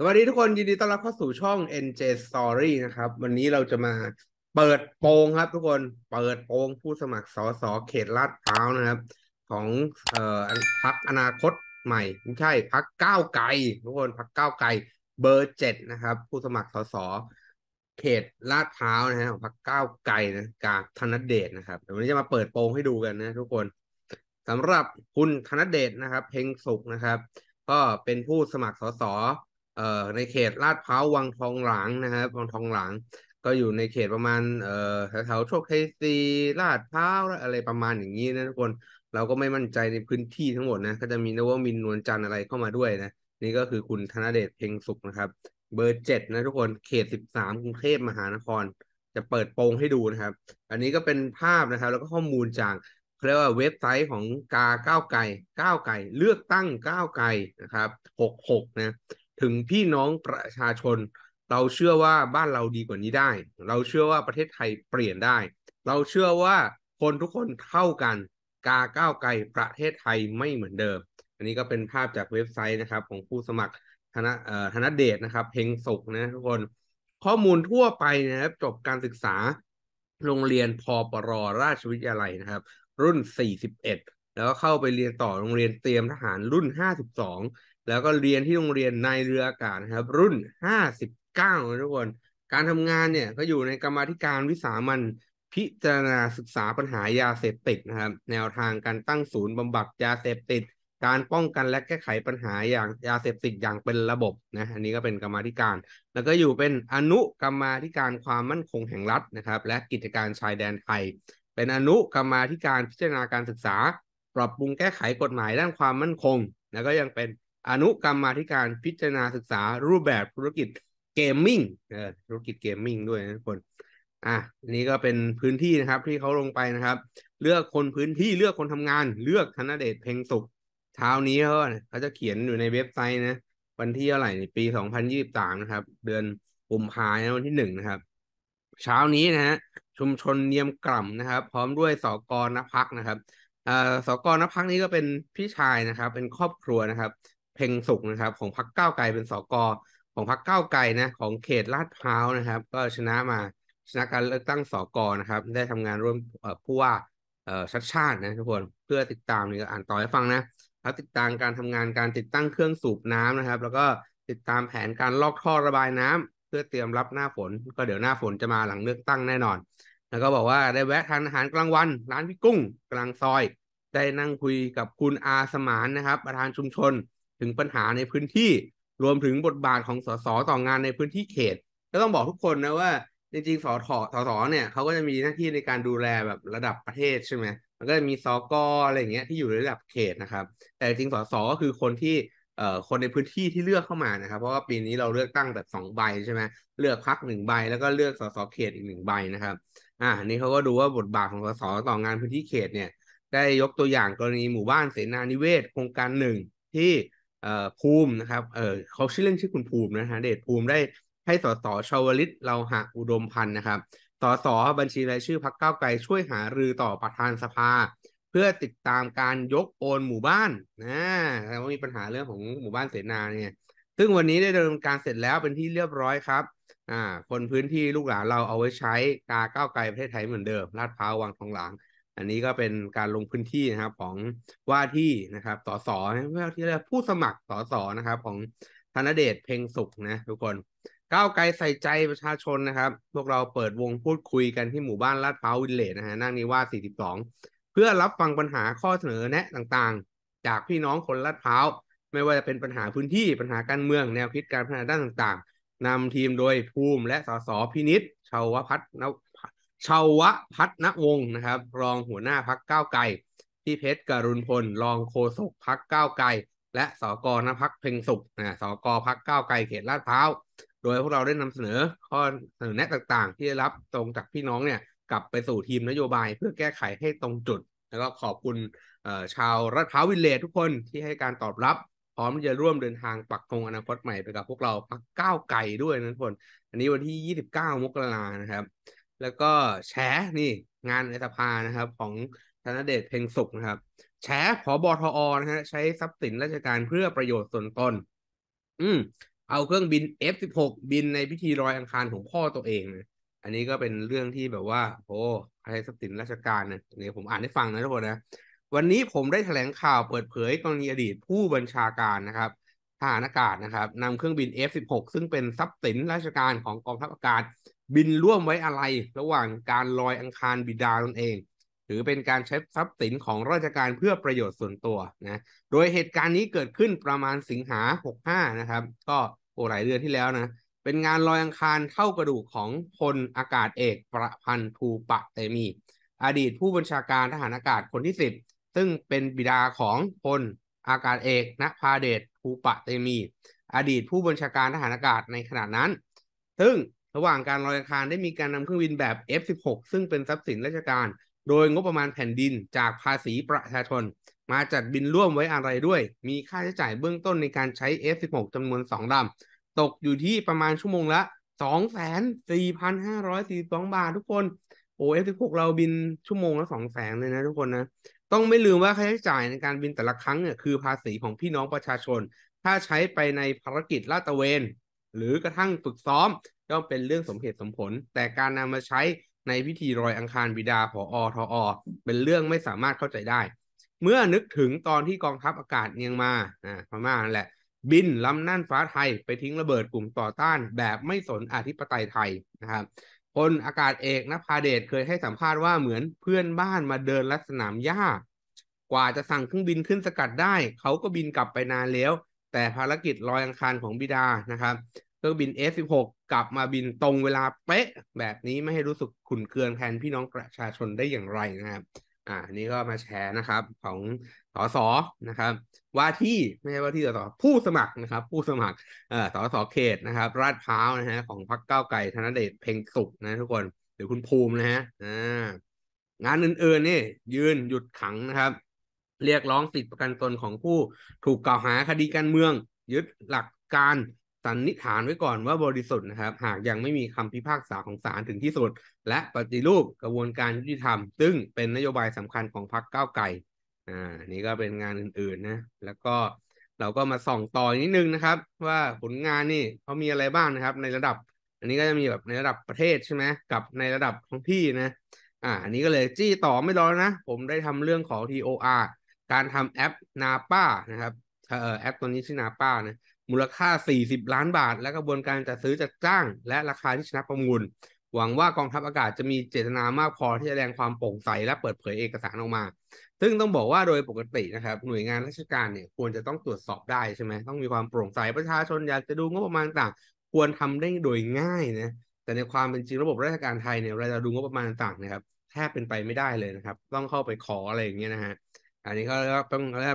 สวัสดีทุกคนยินดีต้อนรับเข้าสู่ช่อง NJ Story นะครับ วันนี้เราจะมาเปิดโปงครับ ทุกคนเปิดโปงผู้สมัครสสเขตลาดพร้าวนะครับ ของเอ่อพักอนาคตใหม่ไม่ใช่พักก้าวไกลทุกคนพักก้าวไกลเบอร์เจ็ดนะครับ ผู้สมัครสสเขตลาดพร้าวนะฮะของพักก้าวไกลนะกาธนเดชนะครับววันนี้จะมาเปิดโปงให้ดูกันนะ ทุกคนสำหรับคุณธนเดชนะครับ เพ็งสุขนะครับ ก็เป็นผู้สมัครสสเอ่อในเขตลาดพร้าววังทองหลังนะครับวังทองหลังก็อยู่ในเขตประมาณเอ่อแถวโชคชัยซีลาดพร้าวอะไรประมาณอย่างนี้นะทุกคนเราก็ไม่มั่นใจในพื้นที่ทั้งหมดนะก็จะมีนวมินนวลจันอะไรเข้ามาด้วยนะ นี่ก็คือ คุณธนเดชเพ็งสุขนะครับ เบอร์เจ็ดนะทุกคนเขตสิบสามกรุงเทพมหานคร จะเปิดโปงให้ดูนะครับ อันนี้ก็เป็นภาพนะครับแล้วก็ข้อมูลจากเเรียกว่าเว็บไซต์ของกาก้าวไก่ก้าวไก่เลือกตั้งก้าวไก่นะครับหกหกนะถึงพี่น้องประชาชน เราเชื่อว่าบ้านเราดีกว่านี้ได้ เราเชื่อว่าประเทศไทยเปลี่ยนได้ เราเชื่อว่าคนทุกคนเท่ากันกาก้าวไกลประเทศไทยไม่เหมือนเดิม อันนี้ก็เป็นภาพจากเว็บไซต์นะครับ ของผู้สมัครธนธนเดชนะครับ เพงสุกนะทุกคนข้อมูลทั่วไปนะครับจบการศึกษา โรงเรียนพอปรราชวิทยาลัยนะครับ รุ่น 41 แล้วก็เข้าไปเรียนต่อโรงเรียนเตรียมทหารรุ่น 52แล้วก็เรียนที่โรงเรียนในเรืออากาศนะครับรุ่น 59 นะทุกคน การทำงานเนี่ยก็อยู่ในกรรมธิการวิสามันพิจารณาศึกษาปัญหายาเสพติดนะครับแนวทางการตั้งศูนย์บำบัดยาเสพติด การป้องกันและแก้ไขปัญหาอย่างยาเสพติดอย่างเป็นระบบนะอันนี้ก็เป็นกรรมธิการ แล้วก็อยู่เป็นอนุกรรมธิการความมั่นคงแห่งรัฐนะครับ และกิจการชายแดนไทยเป็นอนุกรรมธิการพิจารณาการศึกษาปรับปรุงแก้ไขกฎหมายด้านความมั่นคง แล้วก็ยังเป็นอนุกรรมาธิการพิจารณาศึกษารูปแบบธุรกิจเกมมิ่งเออธุรกิจเกมมิ่งด้วยนะทุกคนอ่ะนี่ก็เป็นพื้นที่นะครับ ที่เขาลงไปนะครับ เลือกคนพื้นที่เลือกคนทำงานเลือกธนเดชเพ็งสุข เช้านี้เขาเขาจะเขียนอยู่ในเว็บไซต์นะวันที่เท่าไหร่ปีสองพันยี่สิบสามนะครับ เดือนกุมภาพันธ์วันที่หนึ่งนะครับ เช้านี้นะฮะชุมชนเนียมกล่ำนะครับ พร้อมด้วยสกนพักนะครับอ่าสกนพักนี้ก็เป็นพี่ชายนะครับ เป็นครอบครัวนะครับเพ็งสุกนะครับของพักเก้าวไกลเป็นสกของพักเก้าวไกลนะของเขตลาดพร้าวนะครับก็ชนะมาชนะการเลือกตั้งสกนะครับได้ทำงานร่วมผู้ว่าชัดชาตินะทุกคนเพื่อติดตามนี่ก็อ่านต่อให้ฟังนะรับติดตามการทำงานการติดตั้งเครื่องสูบน้ำนะครับ แล้วก็ติดตามแผนการลอกท่อระบายน้ำ เพื่อเตรียมรับหน้าฝนก็เดี๋ยวหน้าฝนจะมาหลังเลือกตั้งแน่นอนแล้วก็บอกว่าได้แวะทานอาหารกลางวัน ร้านพี่กุ้งกลางซอย ได้นั่งคุยกับคุณอาสมานนะครับประธานชุมชนถึงปัญหาในพื้นที่รวมถึงบทบาทของสสต่องงานในพื้นที่เขตก็ต้องบอกทุกคนนะว่าจริงๆสอทอสอสอเนี่ยเขาก็จะมีหน้าที่ในการดูแลแบบระดับประเทศใช่ไหมมันก็จะมีสอกออะไรอย่างเงี้ยที่อยู่ในระดับเขตนะครับ แต่จริงสอสอก็คือคนที่เอ่อคนในพื้นที่ที่เลือกเข้ามานะครับ เพราะว่าปีนี้เราเลือกตั้งแบบสองใบใช่ไหมเลือกพักหนึ่งใบแล้วก็เลือกสสเขตอีกหนึ่งใบนะครับอ่านี่เขาก็ดูว่าบทบาทของสสต่องานพื้นที่เขตเนี่ยได้ยกตัวอย่างกรณีหมู่บ้านเสนานิเวศโครงการหนึ่งที่เอ่อภูมินะครับเออเขาชื่อเล่นชื่อคุณภูมินะฮะ เดชภูมิได้ให้สสชาวลิต เราหักอุดมพันธ์นะครับ สส บัญชีรายชื่อพักเก้าไกลช่วยหารือต่อประธานสภา เพื่อติดตามการยกโอนหมู่บ้านนะแล้วมีปัญหาเรื่องของหมู่บ้านเสนาเนี่ย ซึ่งวันนี้ได้ดำเนินการเสร็จแล้วเป็นที่เรียบร้อยครับอ่าคนพื้นที่ลูกหลานเราเอาไว้ใช้กาเก้าไกลประเทศไทยเหมือนเดิมลาดพร้าววังทองหลางอันนี้ก็เป็นการลงพื้นที่นะครับของว่าที่นะครับสสเพื่อที่จะผู้สมัครสสนะครับของธนเดชเพ่งสุขนะทุกคนก้าวไกลใส่ใจประชาชนนะครับพวกเราเปิดวงพูดคุยกันที่หมู่บ้านลาดพร้าววิลเลจนะฮะนั่งนิว่า 42 เพื่อรับฟังปัญหาข้อเสนอแนะต่างๆ จากพี่น้องคนลาดพร้าวไม่ว่าจะเป็นปัญหาพื้นที่ปัญหาการเมือง แนวคิดการพัฒนาด้านต่าง ๆนำทีมโดยภูมิ และสส พินิษชาวพัฒนชาวพัฒนวงศ์นะครับ รองหัวหน้าพักก้าวไกลพี่เพชรกรุณพลรองโฆษกพักก้าวไกลและสกนพักเพ่งสุขนะสกพักก้าวไกลเขตลาดพร้าวโดยพวกเราได้นำเสนอข้อเสนอแนะต่างๆ ที่ได้รับตรงจากพี่น้องเนี่ยกลับไปสู่ทีมนโยบายเพื่อแก้ไขให้ตรงจุด แล้วก็ขอบคุณชาวรัฐพร้าววิเลททุกคนที่ให้การตอบรับพร้อมที่จะร่วมเดินทางปักธงอนาคตใหม่ไปกับพวกเราพักก้าวไกลด้วยนะทุกคนอันนี้วันที่ 29มกรานะครับแล้วก็แฉนี่งานในสภานะครับ ของธนเดชเพ็งสุขนะครับแฉผอบอทออนะฮะใช้ทรัพย์สินราชการเพื่อประโยชน์ส่วนตนอืม เอาเครื่องบิน F16 บินในพิธีลอยอังคารของพ่อตัวเองนะอันนี้ก็เป็นเรื่องที่แบบว่าโอ้ใช้ทรัพย์สินราชการนะนี่ยผมอ่านให้ฟังนะทุกคนนะวันนี้ผมได้แถลงข่าวเปิดเผยกรณีอดีตผู้บัญชาการนะครับทหารอากาศนะครับนำเครื่องบิน F16 ซึ่งเป็นทรัพย์สินราชการของกองทัพอากาศบินร่วมไว้อะไรระหว่างการลอยอังคารบิดาตนเอง หรือเป็นการใช้ทรัพย์สินของราชการเพื่อประโยชน์ส่วนตัวนะโดยเหตุการณ์นี้เกิดขึ้นประมาณสิงหา65 นะครับ ก็โอ้หลายเดือนที่แล้วนะเป็นงานลอยอังคารเท่ากระดูกของพลอากาศเอก ประพันธ์ภูปะเตมี อดีตผู้บัญชาการทหารอากาศคนที่ 10 ซึ่งเป็นบิดาของพลอากาศเอกณพาเดชภูปะเตมี อดีตผู้บัญชาการทหารอากาศในขณะนั้น ซึ่งระหว่างการลอยอังคารได้มีการนำเครื่องบินแบบ F16 ซึ่งเป็นทรัพย์สินราชการ โดยงบประมาณแผ่นดินจากภาษีประชาชน มาจัดบินร่วมไว้อะไรด้วย มีค่าใช้จ่ายเบื้องต้นในการใช้ F16 จำนวน 2ลำตกอยู่ที่ประมาณชั่วโมงละ 24,542 บาททุกคน โอ้ F16 เราบินชั่วโมงละ 2 แสนเลยนะทุกคนนะ ต้องไม่ลืมว่าค่าใช้จ่ายในการบินแต่ละครั้งเนี่ยคือภาษีของพี่น้องประชาชน ถ้าใช้ไปในภารกิจลาดตระเวนหรือกระทั่งฝึกซ้อมย่อมเป็นเรื่องสมเหตุสมผล แต่การนำมาใช้ในพิธีรอยอังคารบิดาผออทออเป็นเรื่องไม่สามารถเข้าใจได้ เมื่อนึกถึงตอนที่กองทัพอากาศเนียงมาอ่าพม่านั่นแหละบินล้ำน่านฟ้าไทยไปทิ้งระเบิดกลุ่มต่อต้านแบบไม่สนอธิปไตยไทยนะครับพลอากาศเอกนภาเดชเคยให้สัมภาษณ์ว่าเหมือนเพื่อนบ้านมาเดินลัดสนามหญ้า กว่าจะสั่งเครื่องบินขึ้นสกัดได้ เขาก็บินกลับไปนานแล้ว แต่ภารกิจลอยอังคารของบิดานะครับเครื่องบิน F16 กลับมาบินตรงเวลาเป๊ะ แบบนี้ไม่ให้รู้สึกขุนเคืองแทนพี่น้องประชาชนได้อย่างไรนะครับ อ่านี่ก็มาแชร์นะครับ ของสสนะครับ ว่าที่ ไม่ใช่ว่าที่สสอผู้สมัครนะครับ ผู้สมัครเอ่อสสเขตนะครับราชพร้าวนะฮะของพรรคก้าวไก่ธนเดชเพ่งสุขนะทุกคนหรือคุณภูมินะฮะอ่างานอื่นๆนี่ยืนหยุดขังนะครับ เรียกร้องสิทธิประกันตนของผู้ถูกกล่าวหาคดีการเมืองยึดหลักการสันนิษฐานไว้ก่อนว่าบริสุทธิ์นะครับ หากยังไม่มีคำพิพากษาของศาลถึงที่สุด และปฏิรูปกระบวนการยุติธรรมซึ่งเป็นนโยบายสำคัญของพรรคก้าวไกลอ่า นี่ก็เป็นงานอื่นๆนะ แล้วก็เราก็มาส่องต่อนิดนึงนะครับ ว่าผลงานนี่เขามีอะไรบ้างนะครับ ในระดับ อันนี้ก็จะมีแบบในระดับประเทศใช่ไหมกับในระดับท้องที่นะ อ่าอันนี้ก็เลยจี้ต่อไม่รอนะผมได้ทำเรื่องของ TOR การทำแอปนาป้านะครับ เออแอปตัวนี้ชื่อนาป้านะมูลค่า 40 ล้านบาท และกระบวนการจัดซื้อจัดจ้าง และราคาที่ชนะประมูล หวังว่ากองทัพอากาศ จะมีเจตนามากพอที่จะแสดงความโปร่งใส และเปิดเผยเอกสารออกมา ซึ่งต้องบอกว่าโดยปกตินะครับ หน่วยงานราชการเนี่ยควรจะต้องตรวจสอบได้ใช่ไหมต้องมีความโปร่งใสประชาชนอยากจะดูงบประมาณต่างควรทำได้โดยง่ายนะ แต่ในความเป็นจริงระบบราชการไทยเนี่ยเราจะดูงบประมาณต่างนะครับแทบเป็นไปไม่ได้เลยนะครับ ต้องเข้าไปขออะไรอย่างเงี้ยนะฮะ อันนี้ก็เรียกว่า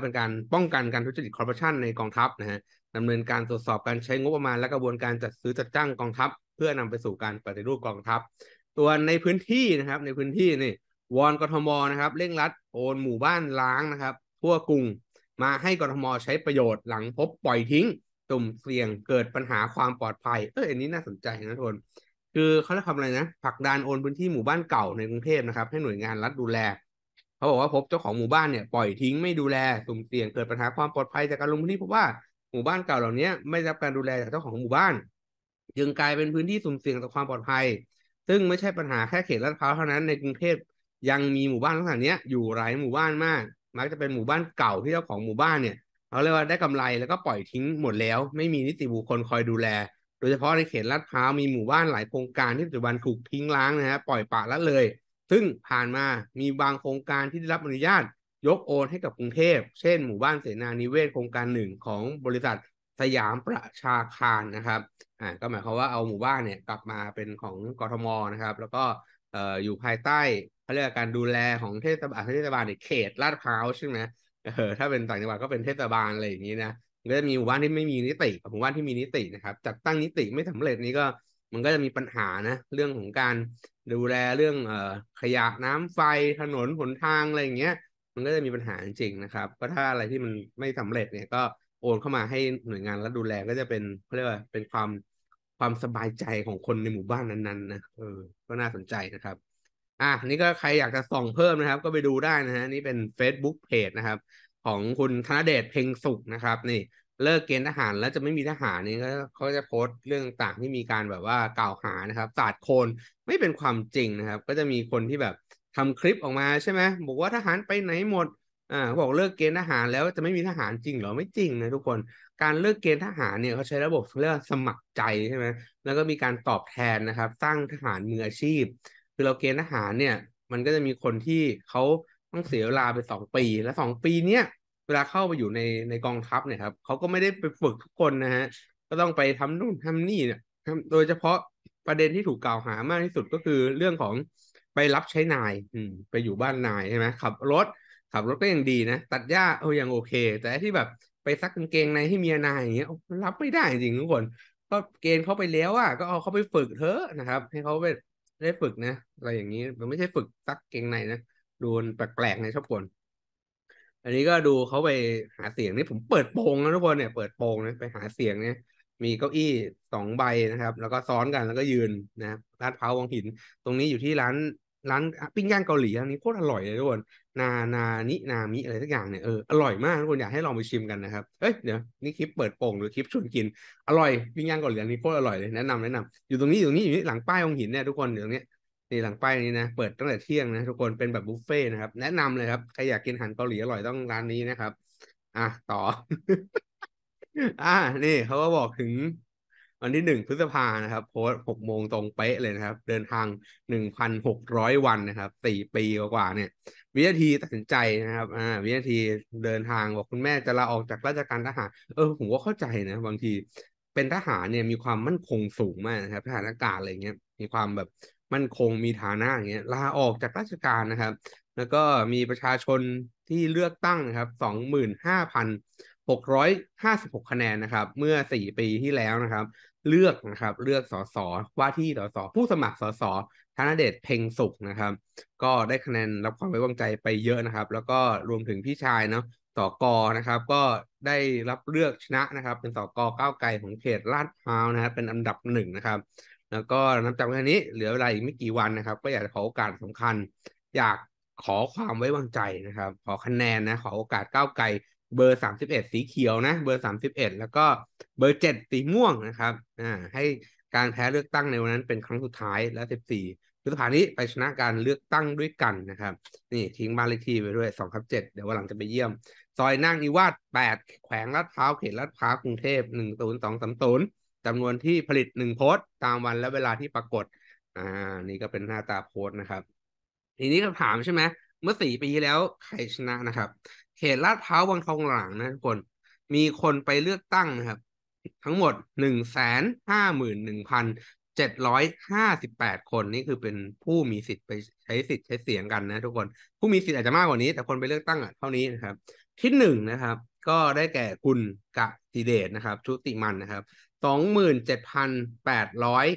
เป็นการป้องกันการทุจริตคอร์รัปชันในกองทัพนะฮะดำเนินการตรวจสอบการใช้งบประมาณและกระบวนการจัดซื้อจัดจ้างกองทัพ เพื่อนำไปสู่การปฏิรูปกองทัพ ตัวในพื้นที่นะครับในพื้นที่นี่วอนกทมนะครับเร่งรัดโอนหมู่บ้านล้างนะครับทั่วกรุง มาให้กทมใช้ประโยชน์หลังพบปล่อยทิ้งตุ่มเสี่ยงเกิดปัญหาความปลอดภัย เอออันนี้น่าสนใจนะทุกคนคือเขาจะทำอะไรนะ ผักดานโอนพื้นที่หมู่บ้านเก่าในกรุงเทพนะครับ ให้หน่วยงานรัฐดูแลเขาบอกว่าพบเจ้าของหมู่บ้านเนี่ยปล่อยทิ้งไม่ดูแลสุ่มเสี่ยงเกิดปัญหาความปลอดภัยจากการลงพื้นที่เพราะว่าหมู่บ้านเก่าเหล่านี้ไม่ได้รับการดูแลจากเจ้าของหมู่บ้านจึงกลายเป็นพื้นที่สุ่มเสี่ยงต่อความปลอดภัย ซึ่งไม่ใช่ปัญหาแค่เขตลาดพร้าวเท่านั้นในกรุงเทพยังมีหมู่บ้านลักษณะนี้อยู่หลายหมู่บ้านมาก มักจะเป็นหมู่บ้านเก่าที่เจ้าของหมู่บ้านเนี่ยเขาเรียกว่าได้กำไรแล้วก็ปล่อยทิ้งหมดแล้ว ไม่มีนิติบุคคลคอยดูแล โดยเฉพาะในเขตลาดพร้าวมีหมู่บ้านหลายโครงการที่ปัจจุบันถูกทิ้งร้างนะฮะปล่อยปะละเลย ซึ่งผ่านมามีบางโครงการที่ได้รับอนุญาตยกโอนให้กับกรุงเทพเช่นหมู่บ้านเสนา นิเวศโครงการหนึ่งของบริษัทสยามประชาคารนะครับอ่าก็หมายความว่าเอาหมู่บ้านเนี่ยกลับมาเป็นของกรทมนะครับ แล้วก็เอ่ออยู่ภายใต้เขาเรียกการดูแลของเทศบาลเทศบาลในเขตลาดพร้าวใช่ไหมเออถ้าเป็นต่างจังหวัดก็เป็นเทศบาลอะไรอย่างนี้นะก็จะมีหมู่บ้านที่ไม่มีนิติกับหมู่บ้านที่มีนิตินะครับจัดตั้งนิติไม่สำเร็จนี้ก็มันก็จะมีปัญหานะเรื่องของการดูแลเรื่องเอ่อขยะน้ำไฟถนนหนทางอะไรอย่างเงี้ยมันก็จะมีปัญหาจริงๆนะครับ ก็ถ้าอะไรที่มันไม่สำเร็จเนี่ยก็โอนเข้ามาให้หน่วยงานแล้วดูแลก็จะเป็นเขาเรียกว่า เป็นความความสบายใจของคนในหมู่บ้านนั้นๆนะเออก็น่าสนใจนะครับ อ่ะนี่ก็ใครอยากจะส่องเพิ่มนะครับ ก็ไปดูได้นะฮะนี่เป็น Facebook Page นะครับของคุณธนเดช เพ็งสุขนะครับนี่ เลิกเกณฑ์ทหารแล้วจะไม่มีทหารนี่ก็เขาจะโพสต์เรื่องต่างที่มีการแบบว่ากล่าวหานะครับศาสตร์โคน ไม่เป็นความจริงนะครับ ก็จะมีคนที่แบบทำคลิปออกมาใช่ไหมบอกว่าทหารไปไหนหมดอ่าบอกเลิกเกณฑ์ทหารแล้วจะไม่มีทหารจริงเหรอ ไม่จริงนะทุกคน การเลิกเกณฑ์ทหารเนี่ย เขาใช้ระบบเรียกสมัครใจใช่ไหมแล้วก็มีการตอบแทนนะครับ สร้างทหารมืออาชีพ คือเราเกณฑ์ทหารเนี่ย มันก็จะมีคนที่เขาต้องเสียเวลาไปสองปีและสองปีเนี้ยเวลาเข้าไปอยู่ในในกองทัพเนี่ยครับเขาก็ไม่ได้ไปฝึกทุกคนนะฮะก็ต้องไปทำนู่นทำนี่เนี่ยโดยเฉพาะประเด็นที่ถูกกล่าวหามากที่สุดก็คือเรื่องของไปรับใช้นาย อืม ไปอยู่บ้านนายใช่ไหมขับรถ ขับรถก็ยังดีนะ ตัดหญ้าเออยังโอเค แต่ที่แบบไปซักกางเกงในให้เมียนายอย่างเงี้ยรับไม่ได้จริงทุกคน ก็เกณฑ์เขาไปแล้วอ่ะ ก็เอาเขาไปฝึกเถอะนะครับ ให้เขาไปได้ฝึกนะอะไรอย่างนี้มันไม่ใช่ฝึกซักเกงในนะดูแปลกๆในทชอบนอันนี้ก็ดูเขาไปหาเสียงนี่ผมเปิดโปงนะทุกคนเนี่ย เปิดโปงนะไปหาเสียงเนี่ย มีเก้าอี้สองใบนะครับ แล้วก็ซ้อนกันแล้วก็ยืนนะลาดเผาวังหิน ตรงนี้อยู่ที่ร้านร้านปิ้งย่างเกาหลีร้านนี้โคตรอร่อยเลยทุกคนนานานินามิอะไรสักอย่างเนี่ยเอออร่อยมากทุกคนอยากให้ลองไปชิมกันนะครับเอ้ยเดี๋ยวนี่คลิปเปิดโป่งหรือคลิปชวนกินอร่อยปิ้งย่างเกาหลีร้านนี้โคตรอร่อยเลยแนะนำแนะนำอยู่ตรงนี้อยู่นี่อยู่นี่หลังป้ายองหินเนี่ยทุกคนอยู่ตรงนี้นี่หลังป้ายนี้นะเปิดตั้งแต่เที่ยงนะทุกคนเป็นแบบบุฟเฟ่นะครับแนะนำเลยครับใครอยากกินอาหารเกาหลีอร่อยต้องร้านนี้นะครับ อ่ะต่อ อ่ะนี่เขาก็บอกถึงวันที่หนึ่งพฤษภานะครับโพสหกโมงตรงเป๊ะเลยนะครับเดินทางหนึ่งพันหกร้อยวันนะครับสี่ปีกว่าเนี่ยวินาทีตัดสินใจนะครับอ่าวินาทีเดินทางบอกคุณแม่จะลาออกจากราชการทหารเออผมก็เข้าใจนะบางทีเป็นทหารเนี่ยมีความมั่นคงสูงมากนะครับทหารอากาศอะไรเงี้ย มีความแบบมั่นคงมีฐานะอย่างเงี้ยลาออกจากราชการนะครับ แล้วก็มีประชาชนที่เลือกตั้งนะครับสองหมื่นห้าพัน656 คะแนนนะครับ เมื่อ 4 ปีที่แล้วนะครับ เลือกนะครับเลือกสสว่าที่สสผู้สมัครสส ธนเดชเพ่งสุขนะครับ ก็ได้คะแนนรับความไว้วางใจไปเยอะนะครับ แล้วก็รวมถึงพี่ชายเนาะสกนะครับ ก็ได้รับเลือกชนะนะครับ เป็นสกก้าวไกลของเขตลาดพร้าวนะครับเป็นอันดับหนึ่งนะครับแล้วก็นับจากวันนี้เหลือเวลาอีกไม่กี่วันนะครับ ก็อยากขอโอกาสสำคัญ อยากขอความไว้วางใจนะครับ ขอคะแนนนะขอโอกาสก้าวไกลเบอร์สามสิบเอ็ดสีเขียวนะ เบอร์สามสิบเอ็ดแล้วก็เบอร์เจ็ดสีม่วงนะครับอ่าให้การแพ้เลือกตั้งในวันนั้นเป็นครั้งสุดท้ายและสิบสี่พฤษภานี้ไปชนะการเลือกตั้งด้วยกันนะครับ นี่ทิ้งบ้านเลขที่ไปด้วยสองครับเจ็ดเดี๋ยววันหลังจะไปเยี่ยม ซอยนั่งอีวาดแปดแขวงลาดพร้าวเขตลาดพร้าวกรุงเทพหนึ่งศูนย์สองสามศูนย์จำนวนที่ผลิตหนึ่งโพสต์ตามวันและเวลาที่ปรากฏ อ่านี่ก็เป็นหน้าตาโพสต์นะครับ ทีนี้คำถามใช่ไหมเมื่อสี่ปีแล้วใครชนะนะครับขตลาดพร้าววังทองหลังนะทุกคนมีคนไปเลือกตั้งนะครับ ทั้งหมดหนึ่งแสนห้าหมื่นหนึ่งพันเจ็ดร้อยห้าสิบแปดคนนี่คือเป็นผู้มีสิทธิ์ไปใช้สิทธิ์ใช้เสียงกันนะ ทุกคนผู้มีสิทธิ์อาจจะมากกว่านี้ แต่คนไปเลือกตั้งอ่ะเท่านี้นะครับที่หนึ่งนะครับ ก็ได้แก่คุณกะติเดชนะครับชุติมันนะครับสองหมื่นเจ็ดพันแปดร้อย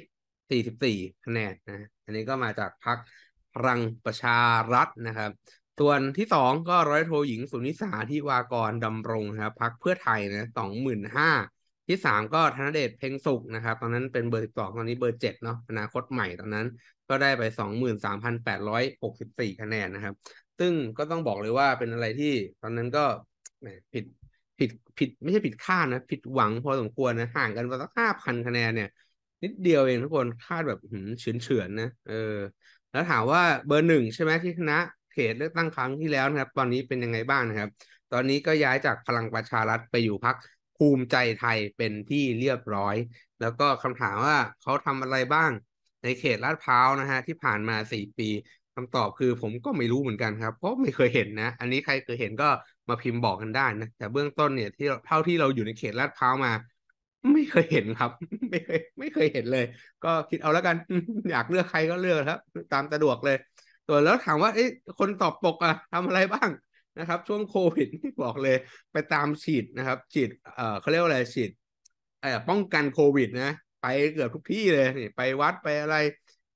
สี่สิบสี่คะแนนนะอันนี้ก็มาจากพรรคพลังประชารัฐนะครับส่วนที่สองก็ร้อยโทหญิงสุนิสาที่วากร ดำรงนะครับพักเพื่อไทยนะสองหมื่นห้าที่สามก็ธนเดชเพ็งสุขนะครับ ตอนนั้นเป็นเบอร์สิบสองตอนนี้เบอร์เจ็ดเนาะอนาคตใหม่ตอนนั้น ก็ได้ไปสองหมื่นสามพันแปดร้อยหกสิบสี่คะแนนนะครับ ซึ่งก็ต้องบอกเลยว่าเป็นอะไรที่ตอนนั้นก็ผิดผิดผิดไม่ใช่ผิดคาดนะผิดหวังพอสมควรนะห่างกันประมาณสักห้าพันคะแนนเนี่ย นิดเดียวเองทุกคนคาดแบบเฉือนเฉือนนะเออแล้วถามว่าเบอร์หนึ่งใช่ไหมที่ชนะเขตเลือกตั้งครั้งที่แล้วนะครับ ตอนนี้เป็นยังไงบ้างนะครับ ตอนนี้ก็ย้ายจากพลังประชารัฐไปอยู่พักภูมิใจไทยเป็นที่เรียบร้อย แล้วก็คำถามว่าเขาทำอะไรบ้างในเขตลาดพร้าวนะฮะ ที่ผ่านมาสี่ปี คำตอบคือผมก็ไม่รู้เหมือนกันครับเพราะไม่เคยเห็นนะ อันนี้ใครเคยเห็นก็มาพิมพ์บอกกันได้นะแต่เบื้องต้นเนี่ยที่เท่าที่เราอยู่ในเขตลาดพร้าวมา ไม่เคยเห็นครับ ไม่เคยไม่เคยเห็นเลย ก็คิดเอาแล้วกัน อยากเลือกใครก็เลือกครับ ตามสะดวกเลยส่วนแล้วถามว่าเอ้คนตอบปกอะทำอะไรบ้างนะครับ ช่วงโควิดบอกเลย ไปตามฉีดนะครับฉีดเอ่อเขาเรียกว่าอะไรฉีดเอ่อป้องกันโควิดนะไปเกือบทุกที่เลยนี่ ไปวัดไปอะไร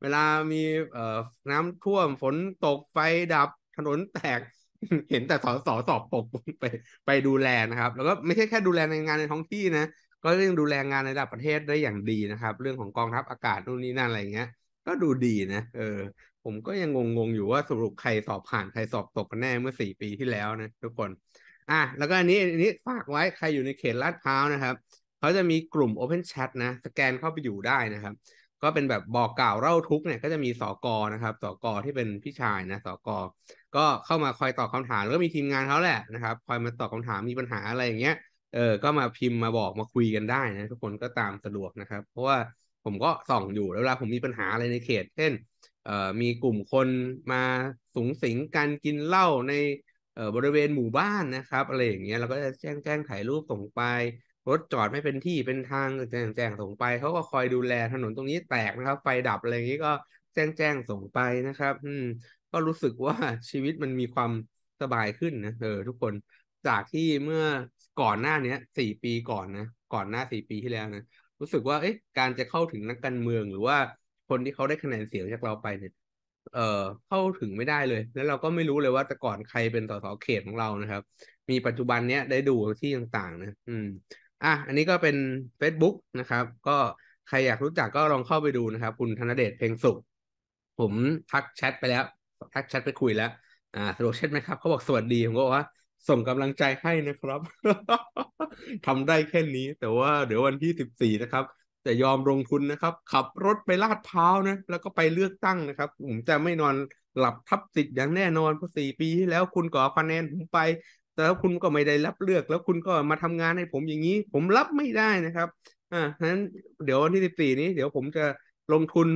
เวลามีเอ่อน้ำท่วม ฝนตกไฟดับถนนแตก เห็นแต่สอสอสอบปกไปไปดูแลนะครับ แล้วก็ไม่ใช่แค่ดูแลในงานในท้องที่นะก็ยังดูแลงานในระดับประเทศได้อย่างดีนะครับ เรื่องของกองทัพอากาศนู่นนี่นั่นอะไรเงี้ย ก็ดูดีนะเออผมก็ยังงงๆอยู่ว่าสรุปใครสอบผ่านใครสอบตกกันแน่เมื่อสี่ปีที่แล้วนะ ทุกคน อ่ะแล้วก็อันนี้อันนี้ฝากไว้ใครอยู่ในเขตลาดพร้าวนะครับเขาจะมีกลุ่ม Open Chat นะสแกนเข้าไปอยู่ได้นะครับ ก็เป็นแบบบอกกล่าวเล่าทุกเนี่ย ก็จะมีสอกอนะครับสอกอที่เป็นพี่ชายนะสอกอก็เข้ามาคอยตอบคาถามแล้วก็มีทีมงานเขาแหละนะครับคอยมาตอบคาถามมีปัญหาอะไรอย่างเงี้ยเออก็มาพิมพ์มาบอกมาคุยกันได้นะทุกคนก็ตามสะดวกนะครับ เพราะว่าผมก็ส่องอยู่แล้วเวลาผมมีปัญหาอะไรในเขต เช่นมีกลุ่มคนมาสูงสิงการกินเหล้าในบริเวณหมู่บ้านนะครับ อะไรอย่างเงี้ย เราก็จะแจ้งแจ้งถ่ายรูปส่งไป รถจอดไม่เป็นที่เป็นทางแจ้งแจ้งส่งไป เขาก็คอยดูแลถนนตรงนี้แตกนะครับ ไฟดับอะไรอย่างงี้ยก็แจ้งแจ้งส่งไปนะครับอืมก็รู้สึกว่าชีวิตมันมีความสบายขึ้นนะเออทุกคน จากที่เมื่อก่อนหน้าเนี้ยสี่ปีก่อนนะ ก่อนหน้าสี่ปีที่แล้วนะรู้สึกว่าเอ๊ะการจะเข้าถึงนักการเมืองหรือว่าคนที่เขาได้คะแนนเสียงจากเราไปเนี่ย เอ่อเข้าถึงไม่ได้เลย แล้วเราก็ไม่รู้เลยว่าแต่ก่อนใครเป็นสสเขตของเรานะครับ มีปัจจุบันเนี้ยได้ดูที่ต่างๆนะอืม อ่ะอันนี้ก็เป็น Facebook นะครับ ก็ใครอยากรู้จักก็ลองเข้าไปดูนะครับคุณธนเดชเพลงสุข ผมทักแชทไปแล้วทักแชทไปคุยแล้ว อ่าสะดวกแชทไหมครับเขาบอกสวัสดีผมก็บอกว่าส่งกำลังใจให้นะครับ ทำได้แค่นี้ แต่ว่าเดี๋ยววันที่สิบสี่นะครับ จะยอมลงทุนนะครับ ขับรถไปลาดพท้านะ แล้วก็ไปเลือกตั้งนะครับ ผมจะไม่นอนหลับทับติดอย่างแน่นอนเพราะสี่ปีที่แล้วคุณก่อคะแนนผมไป แต่แล้วคุณก็ไม่ได้รับเลือก แล้วคุณก็มาทำงานให้ผมอย่างนี้ ผมรับไม่ได้นะครับอ่าฉะนั้นเดี๋ยววันที่สิบสี่นี้เดี๋ยวผมจะลงทุน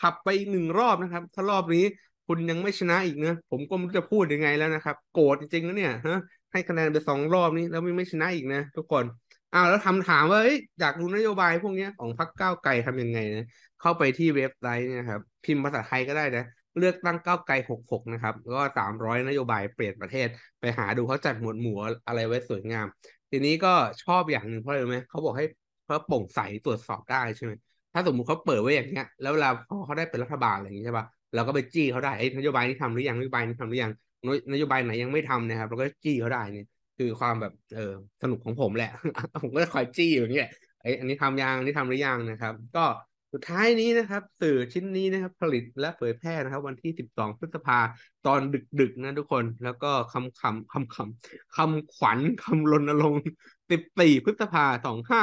ขับไปอีกหนึ่งรอบนะครับ ถ้ารอบนี้คุณยังไม่ชนะอีกเนะผมก็ไม่รู้จะพูดยังไงแล้วนะครับ โกรธจริงๆนะเนี่ยฮะให้คะแนนไปสองรอบนี้ แล้วไม่ไม่ชนะอีกนะทุกคน อ้าวแล้วทำาถามว่าอยากรู้นโยบายพวกนี้ของพรรคก้าวไกลทํำยังไงนะเข้าไปที่เว็บไซต์นะครับพิมพ์ภาษาไทยก็ได้นะเลือกตั้งก้าวไกลหกหกนะครับก็สามร้อยนโยบายเปลี่ยนประเทศ ไปหาดูเขาจัดหมวดหมู่อะไรไว้สวยงามทีนี้ก็ชอบอย่างหนึ่งเพราะอะไรไหมเขาบอกให้เพราะโปร่งใสตรวจสอบได้ใช่ไหมถ้าสมมติเขาเปิดไว้อย่างเงี้ยแล้วเวลาพอเขาได้เป็นรัฐบาลอะไรอย่างงี้ใช่ปะเราก็ไปจี้เขาได้ไอ้นโยบายนี้ทำหรือยัง นโยบายนี้ทำหรือยัง นโยบายไหนยังไม่ทำนะครับ เราก็จี้เขาได้เนี่ยคือความแบบ เออสนุกของผมแหละ ผมก็จะคอยจี้อย่างเงี้ยไอ้อันนี้ทำยังนี่ทำหรือยังนะครับ ก็สุดท้ายนี้นะครับสื่อชิ้นนี้นะครับ ผลิตและเผยแพร่นะครับ วันที่ 12 พฤษภาตอนดึกๆนะทุกคนแล้วก็คำคำคำคำคำขวัญคำรณรงค์14พฤษภา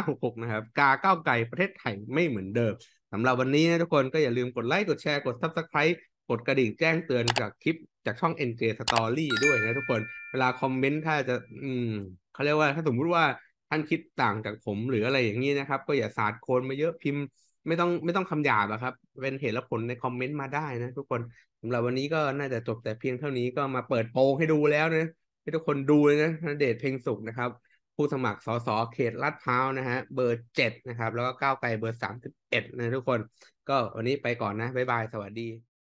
2566นะครับกาก้าวไกลประเทศไทยไม่เหมือนเดิมสำหรับวันนี้นะทุกคนก็อย่าลืมกดไลค์กดแชร์กด Subscribe กดกระดิ่งแจ้งเตือนจากคลิปจากช่อง NJ Story ด้วยนะทุกคน เวลาคอมเมนต์ถ้าจะอืมเขาเรียกว่า ถ้าสมมติว่าท่านคิดต่างจากผมหรืออะไรอย่างนี้นะครับก็อย่าสาดโคนมาเยอะพิมพ์ไม่ต้องไม่ต้องคำหยาบอะครับ เป็นเหตุและผลในคอมเมนต์มาได้นะทุกคนสำหรับวันนี้ก็น่าจะจบแต่เพียงเท่านี้ก็มาเปิดโปงให้ดูแล้วนะให้ทุกคนดูนะนเดชเพ็งสุขนะครับ ผู้สมัครสสเขตลาดพร้าวนะฮะเบอร์เจ็ดนะครับแล้วก็ก้าวไกลเบอร์สามสิบเอ็ดนะทุกคน ก็วันนี้ไปก่อนนะ บ๊ายบาย สวัสดี